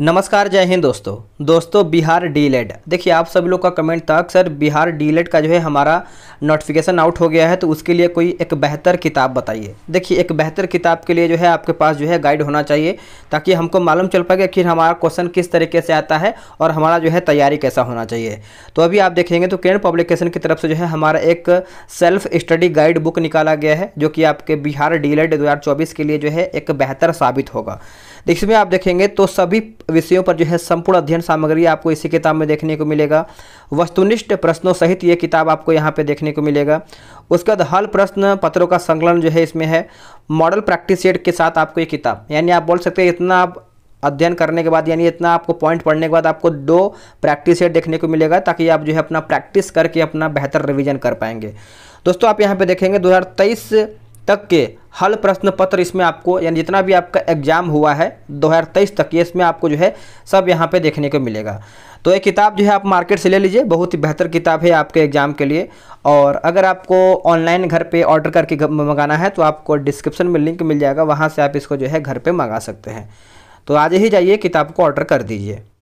नमस्कार जय हिंद दोस्तों दोस्तों बिहार डीलेड देखिए आप सभी लोग का कमेंट था सर बिहार डीलेड का जो है हमारा नोटिफिकेशन आउट हो गया है तो उसके लिए कोई एक बेहतर किताब बताइए देखिए एक बेहतर किताब के लिए जो है आपके पास जो है गाइड होना चाहिए ताकि हमको मालूम चल पाए कि आखिर हमारा क्वेश्चन किस तरीके से आता है और हमारा जो है तैयारी कैसा होना चाहिए तो अभी आप देखेंगे तो किरण पब्लिकेशन की तरफ से जो है हमारा एक सेल्फ स्टडी गाइड बुक निकाला गया है जो कि आपके बिहार डीलेड दो के लिए जो है एक बेहतर साबित होगा इसमें आप देखेंगे तो सभी विषयों पर जो है संपूर्ण अध्ययन सामग्री आपको इसी किताब में देखने को मिलेगा वस्तुनिष्ठ प्रश्नों सहित ये किताब आपको यहाँ पे देखने को मिलेगा उसके बाद हल प्रश्न पत्रों का संकलन जो है इसमें है मॉडल प्रैक्टिस सेट के साथ आपको ये किताब यानी आप बोल सकते हैं इतना आप अध्ययन करने के बाद यानी इतना आपको पॉइंट पढ़ने के बाद आपको दो प्रैक्टिस सेट देखने को मिलेगा ताकि आप जो है अपना प्रैक्टिस करके अपना बेहतर रिविजन कर पाएंगे दोस्तों आप यहाँ पर देखेंगे दो तक के हल प्रश्न पत्र इसमें आपको यानी जितना भी आपका एग्जाम हुआ है 2023 तक ये इसमें आपको जो है सब यहाँ पे देखने को मिलेगा तो ये किताब जो है आप मार्केट से ले लीजिए बहुत ही बेहतर किताब है आपके एग्ज़ाम के लिए और अगर आपको ऑनलाइन घर पे ऑर्डर करके मंगाना है तो आपको डिस्क्रिप्शन में लिंक मिल जाएगा वहाँ से आप इसको जो है घर पर मंगा सकते हैं तो आज ही जाइए किताब को ऑर्डर कर दीजिए